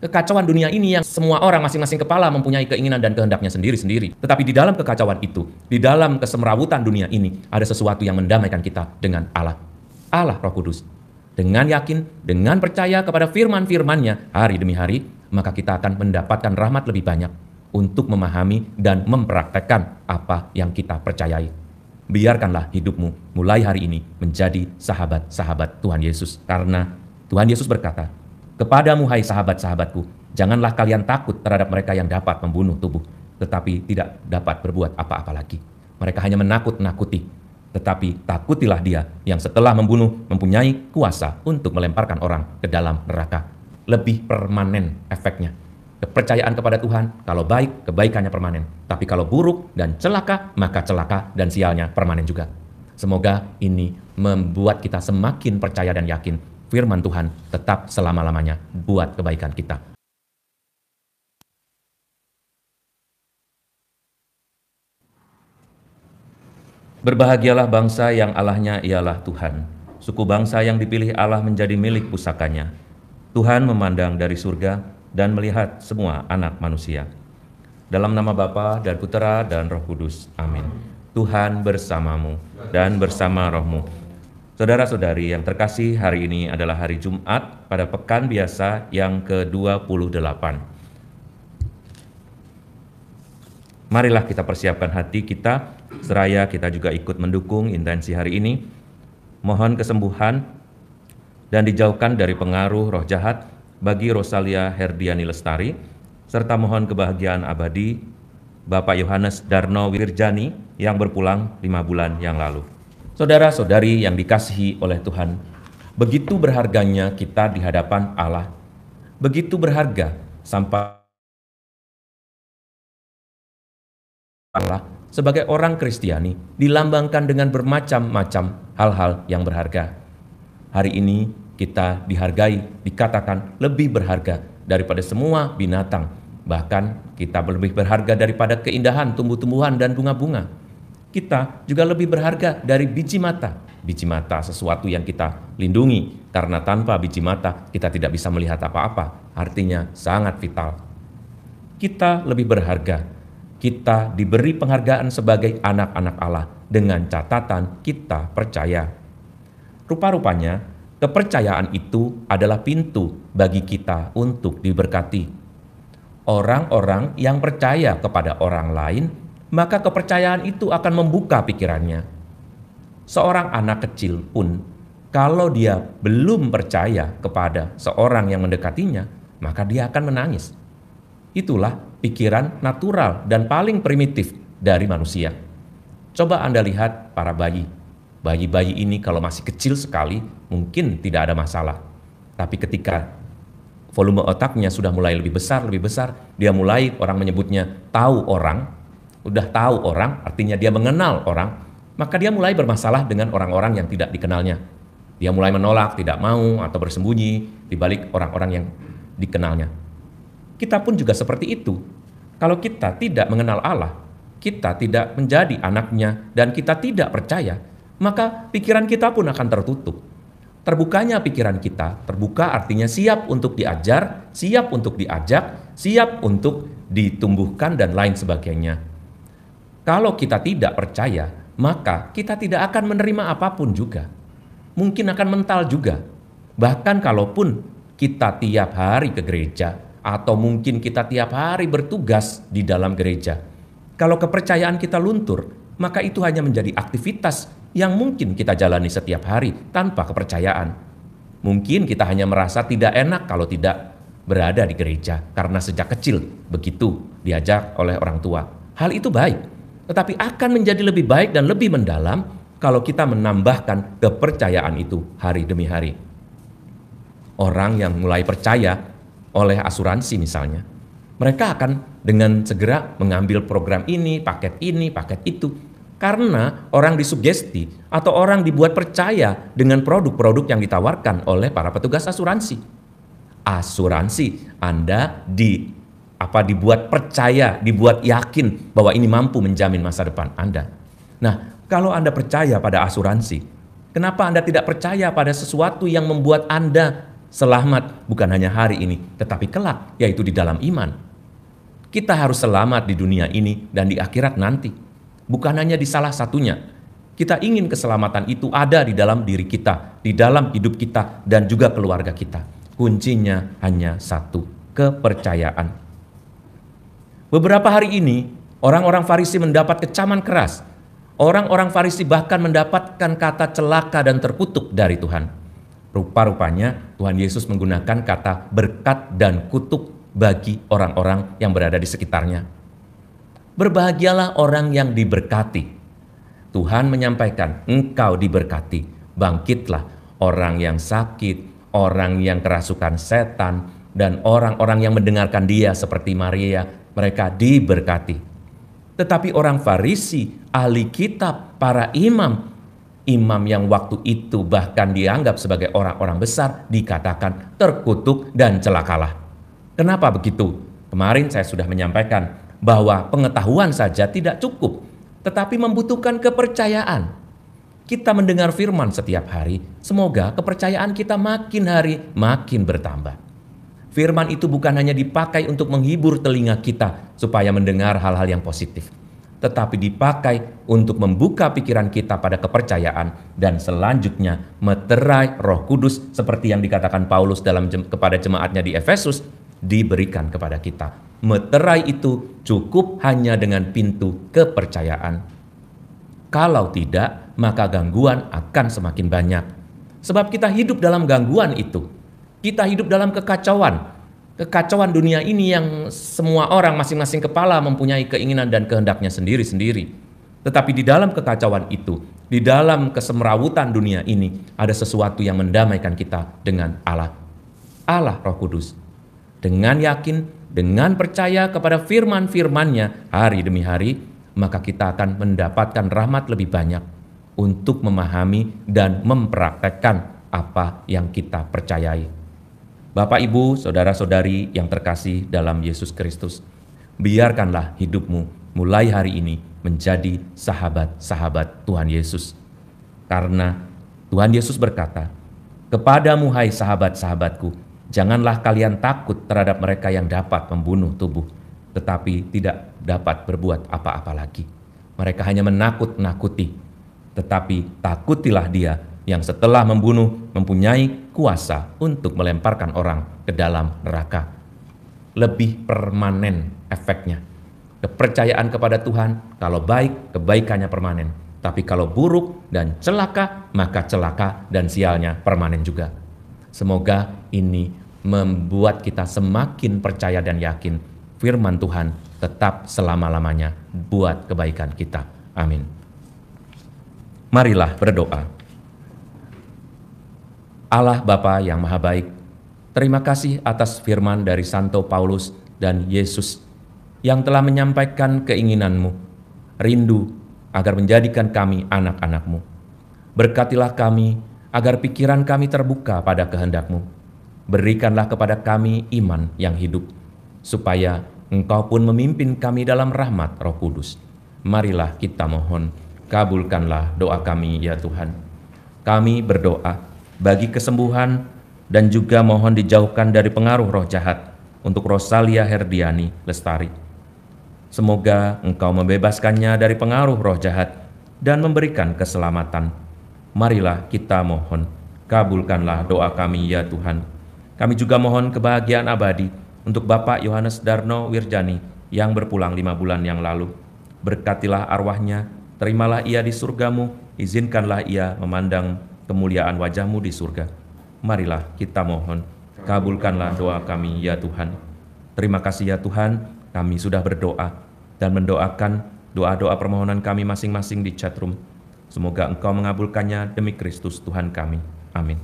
kekacauan dunia ini yang semua orang masing-masing kepala mempunyai keinginan dan kehendaknya sendiri-sendiri. Tetapi di dalam kekacauan itu, di dalam kesemrawutan dunia ini, ada sesuatu yang mendamaikan kita dengan Allah. Allah Roh Kudus. Dengan yakin, dengan percaya kepada firman-firmannya hari demi hari, maka kita akan mendapatkan rahmat lebih banyak untuk memahami dan mempraktekkan apa yang kita percayai. Biarkanlah hidupmu mulai hari ini menjadi sahabat-sahabat Tuhan Yesus. Karena Tuhan Yesus berkata, Kepadamu hai sahabat-sahabatku, janganlah kalian takut terhadap mereka yang dapat membunuh tubuh, tetapi tidak dapat berbuat apa-apa lagi. Mereka hanya menakut-nakuti, tetapi takutilah dia yang setelah membunuh mempunyai kuasa untuk melemparkan orang ke dalam neraka. Lebih permanen efeknya. Kepercayaan kepada Tuhan, kalau baik, kebaikannya permanen. Tapi kalau buruk dan celaka, maka celaka dan sialnya permanen juga. Semoga ini membuat kita semakin percaya dan yakin firman Tuhan tetap selama-lamanya buat kebaikan kita. Berbahagialah bangsa yang Allahnya ialah Tuhan, suku bangsa yang dipilih Allah menjadi milik pusakanya. Tuhan memandang dari surga dan melihat semua anak manusia. Dalam nama Bapa dan Putera dan Roh Kudus. Amin. Tuhan bersamamu dan bersama rohmu Saudara-saudari yang terkasih, hari ini adalah hari Jumat pada pekan biasa yang ke-28. Marilah kita persiapkan hati kita, seraya kita juga ikut mendukung intensi hari ini. Mohon kesembuhan dan dijauhkan dari pengaruh roh jahat bagi Rosalia Herdiani Lestari, serta mohon kebahagiaan abadi Bapak Yohanes Darno Wirjani yang berpulang lima bulan yang lalu. Saudara-saudari yang dikasihi oleh Tuhan, begitu berharganya kita di hadapan Allah. Begitu berharga sampai Allah sebagai orang Kristiani dilambangkan dengan bermacam-macam hal-hal yang berharga. Hari ini kita dihargai, dikatakan lebih berharga daripada semua binatang. Bahkan kita lebih berharga daripada keindahan tumbuh-tumbuhan dan bunga-bunga kita juga lebih berharga dari biji mata. Biji mata sesuatu yang kita lindungi, karena tanpa biji mata kita tidak bisa melihat apa-apa. Artinya, sangat vital. Kita lebih berharga. Kita diberi penghargaan sebagai anak-anak Allah dengan catatan kita percaya. Rupa-rupanya, kepercayaan itu adalah pintu bagi kita untuk diberkati. Orang-orang yang percaya kepada orang lain maka kepercayaan itu akan membuka pikirannya. Seorang anak kecil pun, kalau dia belum percaya kepada seorang yang mendekatinya, maka dia akan menangis. Itulah pikiran natural dan paling primitif dari manusia. Coba Anda lihat para bayi. Bayi-bayi ini kalau masih kecil sekali mungkin tidak ada masalah. Tapi ketika volume otaknya sudah mulai lebih besar, lebih besar, dia mulai orang menyebutnya tahu orang, udah tahu orang, artinya dia mengenal orang, maka dia mulai bermasalah dengan orang-orang yang tidak dikenalnya. Dia mulai menolak, tidak mau, atau bersembunyi di balik orang-orang yang dikenalnya. Kita pun juga seperti itu. Kalau kita tidak mengenal Allah, kita tidak menjadi anaknya, dan kita tidak percaya, maka pikiran kita pun akan tertutup. Terbukanya pikiran kita, terbuka artinya siap untuk diajar, siap untuk diajak, siap untuk ditumbuhkan, dan lain sebagainya. Kalau kita tidak percaya, maka kita tidak akan menerima apapun juga. Mungkin akan mental juga. Bahkan kalaupun kita tiap hari ke gereja atau mungkin kita tiap hari bertugas di dalam gereja. Kalau kepercayaan kita luntur, maka itu hanya menjadi aktivitas yang mungkin kita jalani setiap hari tanpa kepercayaan. Mungkin kita hanya merasa tidak enak kalau tidak berada di gereja karena sejak kecil begitu diajak oleh orang tua. Hal itu baik, tetapi akan menjadi lebih baik dan lebih mendalam kalau kita menambahkan kepercayaan itu hari demi hari. Orang yang mulai percaya oleh asuransi misalnya, mereka akan dengan segera mengambil program ini, paket ini, paket itu. Karena orang disugesti atau orang dibuat percaya dengan produk-produk yang ditawarkan oleh para petugas asuransi. Asuransi Anda di apa dibuat percaya, dibuat yakin bahwa ini mampu menjamin masa depan Anda. Nah, kalau Anda percaya pada asuransi, kenapa Anda tidak percaya pada sesuatu yang membuat Anda selamat bukan hanya hari ini, tetapi kelak, yaitu di dalam iman. Kita harus selamat di dunia ini dan di akhirat nanti. Bukan hanya di salah satunya. Kita ingin keselamatan itu ada di dalam diri kita, di dalam hidup kita, dan juga keluarga kita. Kuncinya hanya satu, kepercayaan Beberapa hari ini, orang-orang Farisi mendapat kecaman keras. Orang-orang Farisi bahkan mendapatkan kata celaka dan terkutuk dari Tuhan. Rupa-rupanya Tuhan Yesus menggunakan kata berkat dan kutuk bagi orang-orang yang berada di sekitarnya. Berbahagialah orang yang diberkati. Tuhan menyampaikan, engkau diberkati. Bangkitlah orang yang sakit, orang yang kerasukan setan, dan orang-orang yang mendengarkan dia seperti Maria mereka diberkati. Tetapi orang Farisi, ahli kitab, para imam, imam yang waktu itu bahkan dianggap sebagai orang-orang besar, dikatakan terkutuk dan celakalah. Kenapa begitu? Kemarin saya sudah menyampaikan bahwa pengetahuan saja tidak cukup, tetapi membutuhkan kepercayaan. Kita mendengar firman setiap hari, semoga kepercayaan kita makin hari makin bertambah. Firman itu bukan hanya dipakai untuk menghibur telinga kita supaya mendengar hal-hal yang positif, tetapi dipakai untuk membuka pikiran kita pada kepercayaan dan selanjutnya meterai Roh Kudus seperti yang dikatakan Paulus dalam jem, kepada jemaatnya di Efesus diberikan kepada kita. Meterai itu cukup hanya dengan pintu kepercayaan. Kalau tidak, maka gangguan akan semakin banyak. Sebab kita hidup dalam gangguan itu kita hidup dalam kekacauan. Kekacauan dunia ini yang semua orang masing-masing kepala mempunyai keinginan dan kehendaknya sendiri-sendiri. Tetapi di dalam kekacauan itu, di dalam kesemrawutan dunia ini, ada sesuatu yang mendamaikan kita dengan Allah. Allah Roh Kudus. Dengan yakin, dengan percaya kepada firman-firmannya hari demi hari, maka kita akan mendapatkan rahmat lebih banyak untuk memahami dan mempraktekkan apa yang kita percayai. Bapak, Ibu, saudara-saudari yang terkasih dalam Yesus Kristus, biarkanlah hidupmu mulai hari ini menjadi sahabat-sahabat Tuhan Yesus. Karena Tuhan Yesus berkata, Kepadamu hai sahabat-sahabatku, janganlah kalian takut terhadap mereka yang dapat membunuh tubuh, tetapi tidak dapat berbuat apa-apa lagi. Mereka hanya menakut-nakuti, tetapi takutilah dia yang setelah membunuh mempunyai kuasa untuk melemparkan orang ke dalam neraka. Lebih permanen efeknya. Kepercayaan kepada Tuhan, kalau baik, kebaikannya permanen. Tapi kalau buruk dan celaka, maka celaka dan sialnya permanen juga. Semoga ini membuat kita semakin percaya dan yakin firman Tuhan tetap selama-lamanya buat kebaikan kita. Amin. Marilah berdoa. Allah Bapa yang Maha Baik, terima kasih atas firman dari Santo Paulus dan Yesus yang telah menyampaikan keinginanmu, rindu agar menjadikan kami anak-anakmu. Berkatilah kami agar pikiran kami terbuka pada kehendakmu. Berikanlah kepada kami iman yang hidup, supaya engkau pun memimpin kami dalam rahmat roh kudus. Marilah kita mohon, kabulkanlah doa kami ya Tuhan. Kami berdoa bagi kesembuhan dan juga mohon dijauhkan dari pengaruh roh jahat untuk Rosalia Herdiani Lestari. Semoga engkau membebaskannya dari pengaruh roh jahat dan memberikan keselamatan. Marilah kita mohon, kabulkanlah doa kami ya Tuhan. Kami juga mohon kebahagiaan abadi untuk Bapak Yohanes Darno Wirjani yang berpulang lima bulan yang lalu. Berkatilah arwahnya, terimalah ia di surgamu, izinkanlah ia memandang kemuliaan wajahmu di surga. Marilah kita mohon, kabulkanlah doa kami ya Tuhan. Terima kasih ya Tuhan, kami sudah berdoa dan mendoakan doa-doa permohonan kami masing-masing di chatroom. Semoga Engkau mengabulkannya demi Kristus Tuhan kami. Amin.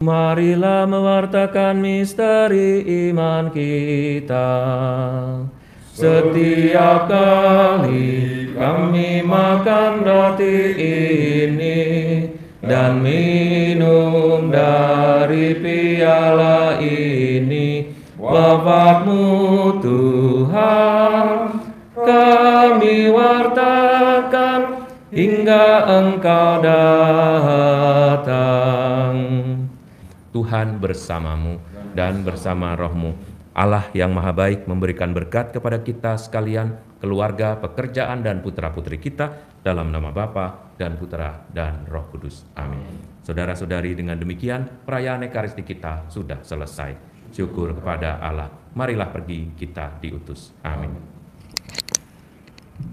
Marilah mewartakan misteri iman kita. Setiap kali kami makan roti ini, dan minum dari piala ini wafatmu Tuhan kami wartakan hingga engkau datang Tuhan bersamamu dan bersama rohmu Allah yang maha baik memberikan berkat kepada kita sekalian, keluarga, pekerjaan, dan putra-putri kita dalam nama Bapa dan Putra dan Roh Kudus. Amin. Saudara-saudari dengan demikian perayaan Ekaristi kita sudah selesai. Syukur kepada Allah. Marilah pergi kita diutus. Amin.